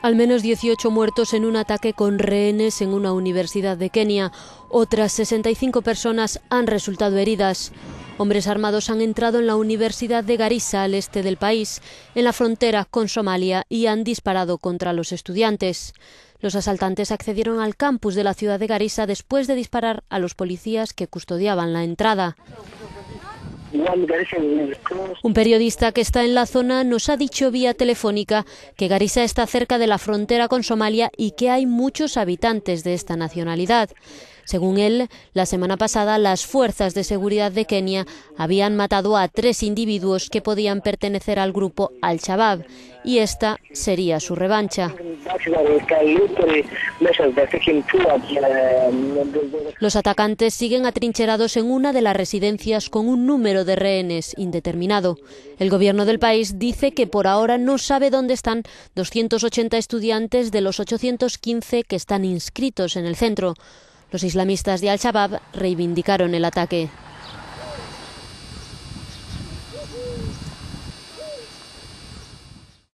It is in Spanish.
Al menos 18 muertos en un ataque con rehenes en una universidad de Kenia. Otras 65 personas han resultado heridas. Hombres armados han entrado en la Universidad de Garissa, al este del país, en la frontera con Somalia, y han disparado contra los estudiantes. Los asaltantes accedieron al campus de la ciudad de Garissa después de disparar a los policías que custodiaban la entrada. Un periodista que está en la zona nos ha dicho vía telefónica que Garissa está cerca de la frontera con Somalia y que hay muchos habitantes de esta nacionalidad. Según él, la semana pasada las fuerzas de seguridad de Kenia habían matado a tres individuos que podían pertenecer al grupo Al-Shabaab y esta sería su revancha. Los atacantes siguen atrincherados en una de las residencias con un número de rehenes indeterminado. El gobierno del país dice que por ahora no sabe dónde están 280 estudiantes de los 815 que están inscritos en el centro. Los islamistas de Al-Shabaab reivindicaron el ataque.